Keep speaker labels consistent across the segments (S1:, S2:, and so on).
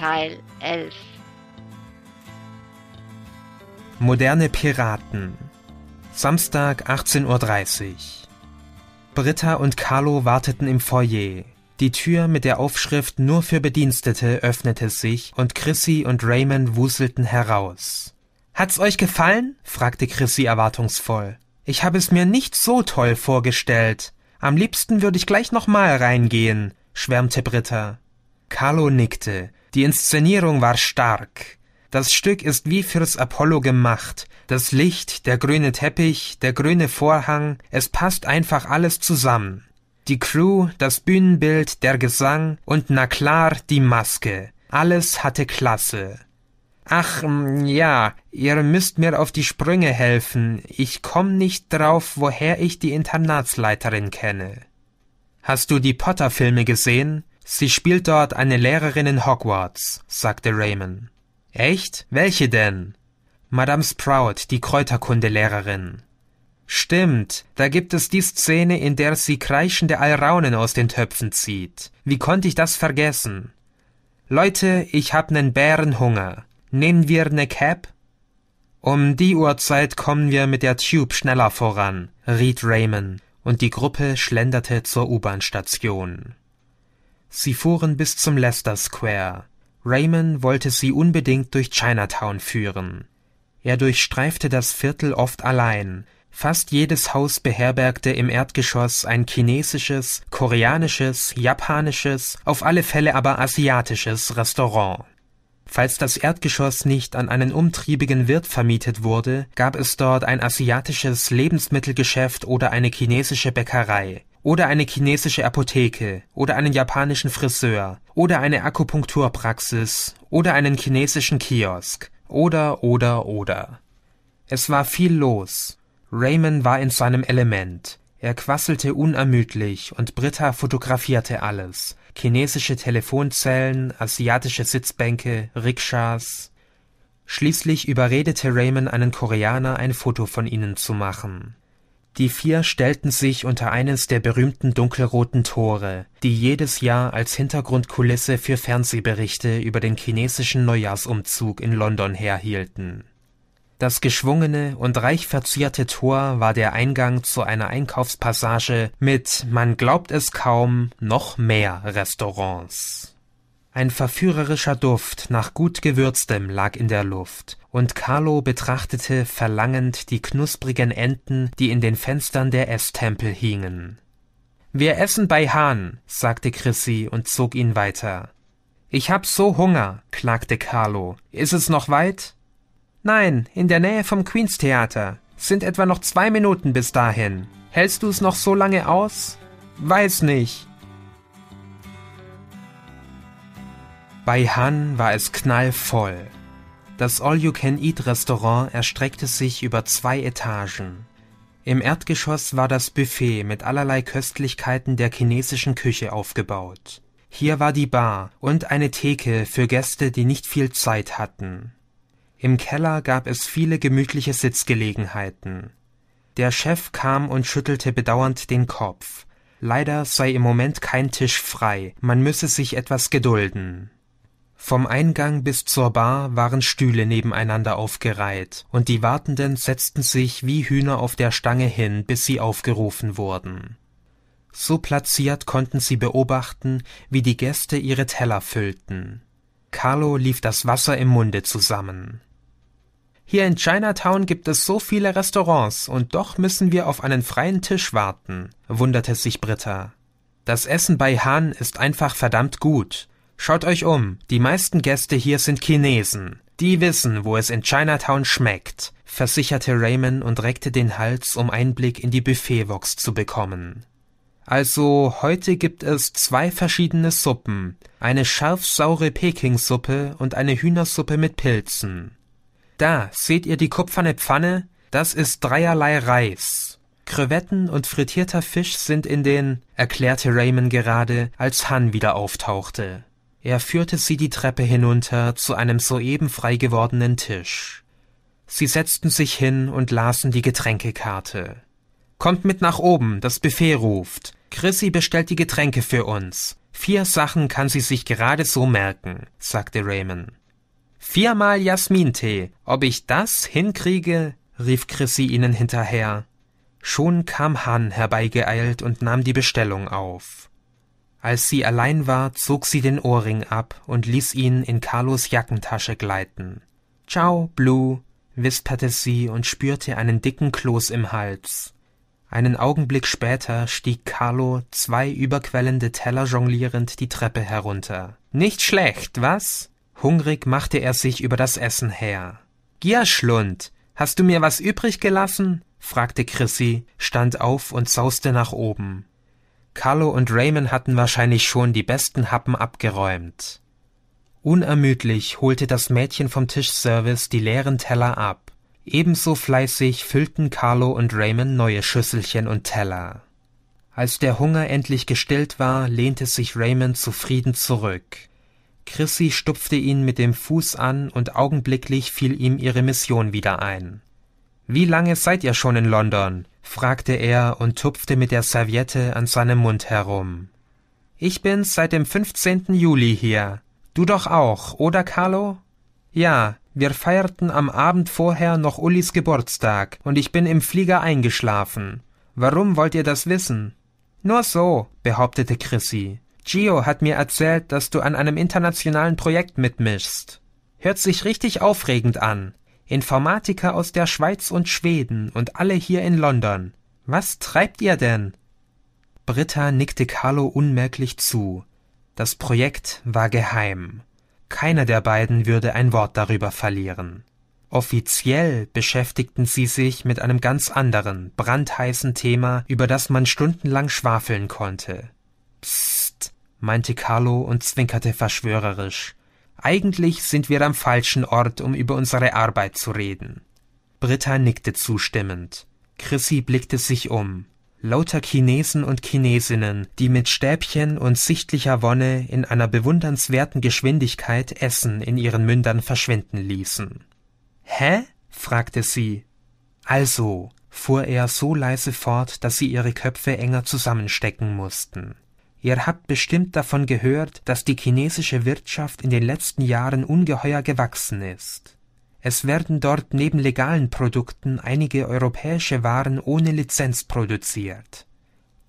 S1: Teil 11 Moderne Piraten Samstag 18.30 Uhr Britta und Carlo warteten im Foyer. Die Tür mit der Aufschrift nur für Bedienstete öffnete sich und Chrissy und Raymond wuselten heraus. Hat's euch gefallen? fragte Chrissy erwartungsvoll. Ich habe es mir nicht so toll vorgestellt. Am liebsten würde ich gleich nochmal reingehen, schwärmte Britta. Carlo nickte. Die Inszenierung war stark. Das Stück ist wie fürs Apollo gemacht. Das Licht, der grüne Teppich, der grüne Vorhang, es passt einfach alles zusammen. Die Crew, das Bühnenbild, der Gesang und na klar die Maske. Alles hatte Klasse. Ach, ja, ihr müsst mir auf die Sprünge helfen. Ich komm nicht drauf, woher ich die Internatsleiterin kenne. Hast du die Potter-Filme gesehen? Sie spielt dort eine Lehrerin in Hogwarts, sagte Raymond. Echt? Welche denn? Madame Sprout, die Kräuterkundelehrerin. Stimmt, da gibt es die Szene, in der sie kreischende Alraunen aus den Töpfen zieht. Wie konnte ich das vergessen? Leute, ich hab nen Bärenhunger. Nehmen wir ne Cap? Um die Uhrzeit kommen wir mit der Tube schneller voran, riet Raymond, und die Gruppe schlenderte zur U-Bahn-Station. Sie fuhren bis zum Leicester Square. Raymond wollte sie unbedingt durch Chinatown führen. Er durchstreifte das Viertel oft allein. Fast jedes Haus beherbergte im Erdgeschoss ein chinesisches, koreanisches, japanisches, auf alle Fälle aber asiatisches Restaurant. Falls das Erdgeschoss nicht an einen umtriebigen Wirt vermietet wurde, gab es dort ein asiatisches Lebensmittelgeschäft oder eine chinesische Bäckerei oder eine chinesische Apotheke oder einen japanischen Friseur oder eine Akupunkturpraxis oder einen chinesischen Kiosk oder oder oder. Es war viel los. Raymond war in seinem Element. Er quasselte unermüdlich und Britta fotografierte alles. Chinesische Telefonzellen, asiatische Sitzbänke, Rikschas. Schließlich überredete Raymond einen Koreaner, ein Foto von ihnen zu machen. Die vier stellten sich unter eines der berühmten dunkelroten Tore, die jedes Jahr als Hintergrundkulisse für Fernsehberichte über den chinesischen Neujahrsumzug in London herhielten. Das geschwungene und reich verzierte Tor war der Eingang zu einer Einkaufspassage mit – man glaubt es kaum – noch mehr Restaurants ein verführerischer duft nach gut gewürztem lag in der luft und carlo betrachtete verlangend die knusprigen enten die in den fenstern der Esstempel hingen wir essen bei hahn sagte chrissy und zog ihn weiter ich hab so hunger klagte carlo ist es noch weit nein in der nähe vom queens theater sind etwa noch zwei minuten bis dahin hältst du es noch so lange aus weiß nicht Bei Han war es knallvoll. Das All-You-Can-Eat-Restaurant erstreckte sich über zwei Etagen. Im Erdgeschoss war das Buffet mit allerlei Köstlichkeiten der chinesischen Küche aufgebaut. Hier war die Bar und eine Theke für Gäste, die nicht viel Zeit hatten. Im Keller gab es viele gemütliche Sitzgelegenheiten. Der Chef kam und schüttelte bedauernd den Kopf. Leider sei im Moment kein Tisch frei, man müsse sich etwas gedulden. Vom Eingang bis zur Bar waren Stühle nebeneinander aufgereiht, und die Wartenden setzten sich wie Hühner auf der Stange hin, bis sie aufgerufen wurden. So platziert konnten sie beobachten, wie die Gäste ihre Teller füllten. Carlo lief das Wasser im Munde zusammen. Hier in Chinatown gibt es so viele Restaurants und doch müssen wir auf einen freien Tisch warten, wunderte sich Britta. Das Essen bei Han ist einfach verdammt gut. Schaut euch um, die meisten Gäste hier sind Chinesen. Die wissen, wo es in Chinatown schmeckt, versicherte Raymond und reckte den Hals, um Einblick in die Buffetbox zu bekommen. Also, heute gibt es zwei verschiedene Suppen, eine scharfsaure Pekingsuppe und eine Hühnersuppe mit Pilzen. Da, seht ihr die kupferne Pfanne? Das ist dreierlei Reis. Krevetten und frittierter Fisch sind in den, erklärte Raymond gerade, als Han wieder auftauchte. Er führte sie die Treppe hinunter zu einem soeben frei gewordenen Tisch. Sie setzten sich hin und lasen die Getränkekarte. Kommt mit nach oben, das Buffet ruft. Chrissy bestellt die Getränke für uns. Vier Sachen kann sie sich gerade so merken, sagte Raymond. Viermal Jasmintee. Ob ich das hinkriege? rief Chrissy ihnen hinterher. Schon kam Han herbeigeeilt und nahm die Bestellung auf. Als sie allein war, zog sie den Ohrring ab und ließ ihn in Carlos Jackentasche gleiten. Ciao, Blue, wisperte sie und spürte einen dicken Kloß im Hals. Einen Augenblick später stieg Carlo zwei überquellende Teller jonglierend die Treppe herunter. Nicht schlecht, was? Hungrig machte er sich über das Essen her. Gierschlund, hast du mir was übrig gelassen? fragte Chrissy, stand auf und sauste nach oben. Carlo und Raymond hatten wahrscheinlich schon die besten Happen abgeräumt. Unermüdlich holte das Mädchen vom Tischservice die leeren Teller ab. Ebenso fleißig füllten Carlo und Raymond neue Schüsselchen und Teller. Als der Hunger endlich gestillt war, lehnte sich Raymond zufrieden zurück. Chrissy stupfte ihn mit dem Fuß an und augenblicklich fiel ihm ihre Mission wieder ein. Wie lange seid ihr schon in London? fragte er und tupfte mit der Serviette an seinem Mund herum. Ich bin seit dem 15. Juli hier. Du doch auch, oder Carlo? Ja, wir feierten am Abend vorher noch Ullis Geburtstag und ich bin im Flieger eingeschlafen. Warum wollt ihr das wissen? Nur so, behauptete Chrissy. Gio hat mir erzählt, dass du an einem internationalen Projekt mitmischst. Hört sich richtig aufregend an. Informatiker aus der Schweiz und Schweden und alle hier in London. Was treibt ihr denn? Britta nickte Carlo unmerklich zu. Das Projekt war geheim. Keiner der beiden würde ein Wort darüber verlieren. Offiziell beschäftigten sie sich mit einem ganz anderen, brandheißen Thema, über das man stundenlang schwafeln konnte. Psst, meinte Carlo und zwinkerte verschwörerisch. Eigentlich sind wir am falschen Ort, um über unsere Arbeit zu reden. Britta nickte zustimmend. Chrissy blickte sich um. Lauter Chinesen und Chinesinnen, die mit Stäbchen und sichtlicher Wonne in einer bewundernswerten Geschwindigkeit Essen in ihren Mündern verschwinden ließen. Hä? fragte sie. Also, fuhr er so leise fort, dass sie ihre Köpfe enger zusammenstecken mussten. Ihr habt bestimmt davon gehört, dass die chinesische Wirtschaft in den letzten Jahren ungeheuer gewachsen ist. Es werden dort neben legalen Produkten einige europäische Waren ohne Lizenz produziert.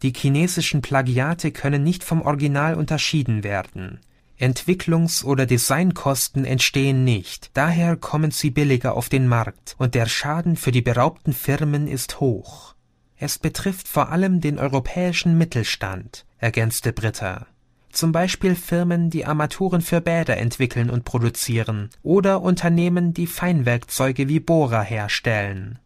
S1: Die chinesischen Plagiate können nicht vom Original unterschieden werden. Entwicklungs- oder Designkosten entstehen nicht, daher kommen sie billiger auf den Markt und der Schaden für die beraubten Firmen ist hoch. Es betrifft vor allem den europäischen Mittelstand, ergänzte Britta. Zum Beispiel Firmen, die Armaturen für Bäder entwickeln und produzieren oder Unternehmen, die Feinwerkzeuge wie Bohrer herstellen.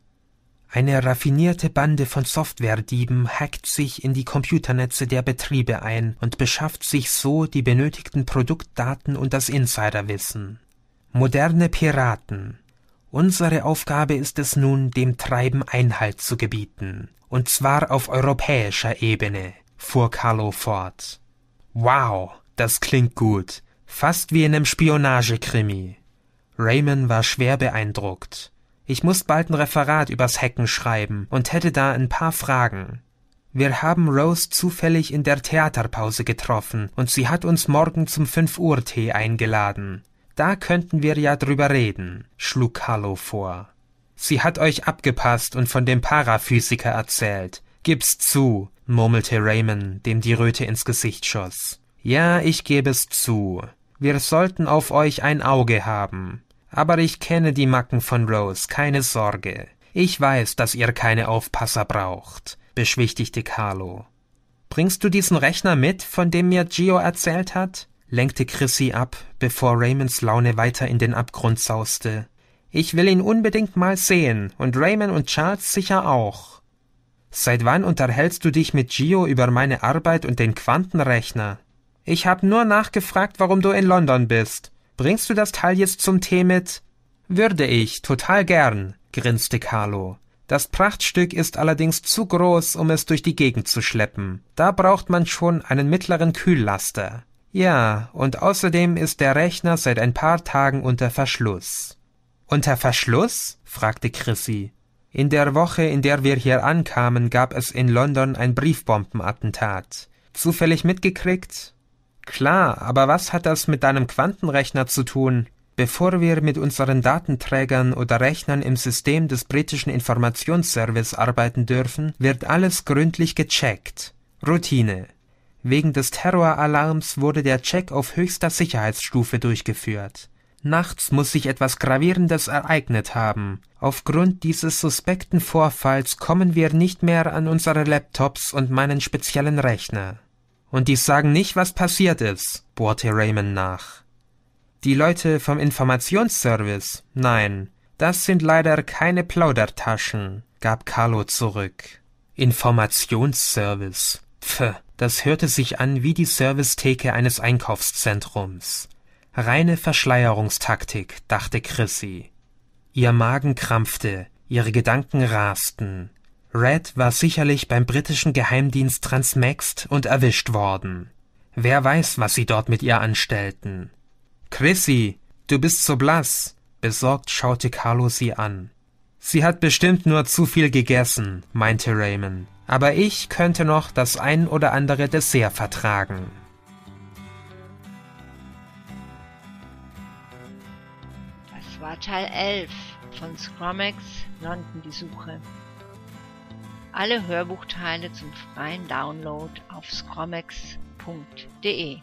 S1: Eine raffinierte Bande von Softwaredieben hackt sich in die Computernetze der Betriebe ein und beschafft sich so die benötigten Produktdaten und das Insiderwissen. Moderne Piraten. Unsere Aufgabe ist es nun, dem Treiben Einhalt zu gebieten, und zwar auf europäischer Ebene fuhr Carlo fort. Wow, das klingt gut. Fast wie in einem Spionagekrimi. Raymond war schwer beeindruckt. Ich muss bald ein Referat übers Hacken schreiben und hätte da ein paar Fragen. Wir haben Rose zufällig in der Theaterpause getroffen und sie hat uns morgen zum 5 Uhr Tee eingeladen. Da könnten wir ja drüber reden, schlug Carlo vor. Sie hat euch abgepasst und von dem Paraphysiker erzählt. Gib's zu, murmelte Raymond, dem die Röte ins Gesicht schoss. Ja, ich gebe es zu. Wir sollten auf euch ein Auge haben. Aber ich kenne die Macken von Rose, keine Sorge. Ich weiß, dass ihr keine Aufpasser braucht, beschwichtigte Carlo. Bringst du diesen Rechner mit, von dem mir Gio erzählt hat? lenkte Chrissy ab, bevor Raymonds Laune weiter in den Abgrund sauste. Ich will ihn unbedingt mal sehen, und Raymond und Charles sicher auch. Seit wann unterhältst du dich mit Gio über meine Arbeit und den Quantenrechner? Ich hab nur nachgefragt, warum du in London bist. Bringst du das Teil jetzt zum Tee mit? Würde ich, total gern, grinste Carlo. Das Prachtstück ist allerdings zu groß, um es durch die Gegend zu schleppen. Da braucht man schon einen mittleren Kühllaster. Ja, und außerdem ist der Rechner seit ein paar Tagen unter Verschluss. Unter Verschluss? fragte Chrissy. In der Woche, in der wir hier ankamen, gab es in London ein Briefbombenattentat. Zufällig mitgekriegt? Klar, aber was hat das mit deinem Quantenrechner zu tun? Bevor wir mit unseren Datenträgern oder Rechnern im System des britischen Informationsservice arbeiten dürfen, wird alles gründlich gecheckt. Routine. Wegen des Terroralarms wurde der Check auf höchster Sicherheitsstufe durchgeführt. Nachts muss sich etwas Gravierendes ereignet haben. Aufgrund dieses suspekten Vorfalls kommen wir nicht mehr an unsere Laptops und meinen speziellen Rechner. Und die sagen nicht, was passiert ist, bohrte Raymond nach. Die Leute vom Informationsservice? Nein, das sind leider keine Plaudertaschen, gab Carlo zurück. Informationsservice. Pff, das hörte sich an wie die Servicetheke eines Einkaufszentrums. Reine Verschleierungstaktik, dachte Chrissy. Ihr Magen krampfte, ihre Gedanken rasten. Red war sicherlich beim britischen Geheimdienst transmaxt und erwischt worden. Wer weiß, was sie dort mit ihr anstellten. Chrissy, du bist so blass. Besorgt schaute Carlo sie an. Sie hat bestimmt nur zu viel gegessen, meinte Raymond. Aber ich könnte noch das ein oder andere Dessert vertragen. war Teil 11 von Scromex London die Suche. Alle Hörbuchteile zum freien Download auf scromex.de